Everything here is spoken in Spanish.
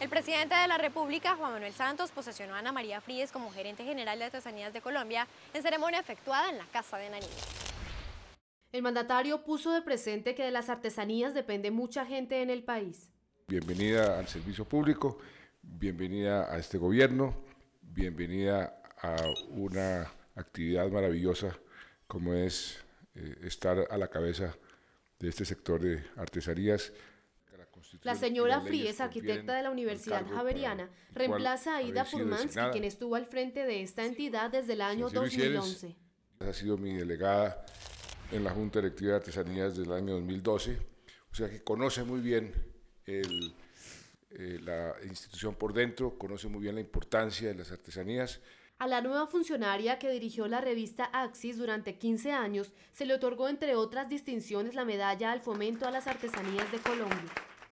El presidente de la República, Juan Manuel Santos, posesionó a Ana María Fríes como gerente general de Artesanías de Colombia en ceremonia efectuada en la Casa de Naní. El mandatario puso de presente que de las artesanías depende mucha gente en el país. Bienvenida al servicio público, bienvenida a este gobierno, bienvenida a una actividad maravillosa como es eh, estar a la cabeza de este sector de artesanías la señora Fríes, arquitecta de la Universidad Javeriana, reemplaza a Ida Furmansky, quien estuvo al frente de esta entidad desde el año 2011. Ha sido mi delegada en la Junta Directiva de Artesanías desde año 2012, o sea que conoce muy bien eh, la institución por dentro, conoce muy bien la importancia de las artesanías. A la nueva funcionaria que dirigió la revista Axis durante 15 años, se le otorgó entre otras distinciones la medalla al fomento a las artesanías de Colombia.